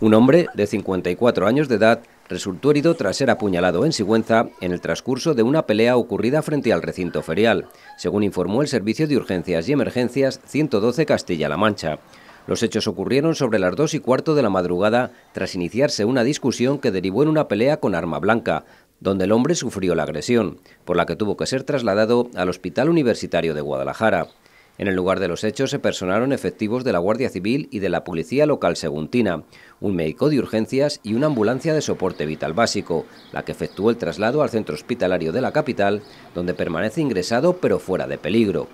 Un hombre de 54 años de edad resultó herido tras ser apuñalado en Sigüenza en el transcurso de una pelea ocurrida frente al recinto ferial, según informó el Servicio de Urgencias y Emergencias 112 Castilla-La Mancha. Los hechos ocurrieron sobre las 2 y cuarto de la madrugada tras iniciarse una discusión que derivó en una pelea con arma blanca, donde el hombre sufrió la agresión, por la que tuvo que ser trasladado al Hospital Universitario de Guadalajara. En el lugar de los hechos se personaron efectivos de la Guardia Civil y de la Policía Local Seguntina, un médico de urgencias y una ambulancia de soporte vital básico, la que efectuó el traslado al centro hospitalario de la capital, donde permanece ingresado pero fuera de peligro.